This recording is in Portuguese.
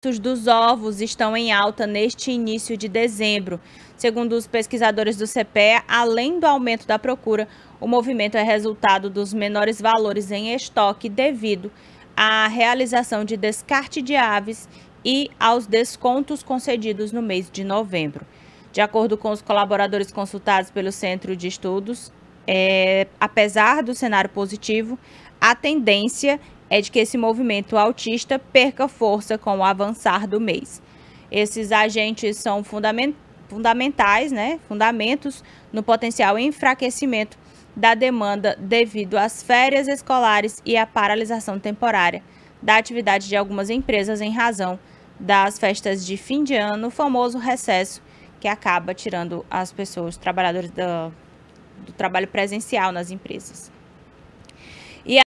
preços dos ovos estão em alta neste início de dezembro. Segundo os pesquisadores do CPE, além do aumento da procura, o movimento é resultado dos menores valores em estoque devido à realização de descarte de aves e aos descontos concedidos no mês de novembro. De acordo com os colaboradores consultados pelo Centro de Estudos, é, apesar do cenário positivo, a tendência é de que esse movimento autista perca força com o avançar do mês. Esses agentes são fundament fundamentais, né, fundamentos no potencial enfraquecimento da demanda devido às férias escolares e à paralisação temporária da atividade de algumas empresas em razão das festas de fim de ano, o famoso recesso que acaba tirando as pessoas, os trabalhadores do, do trabalho presencial nas empresas.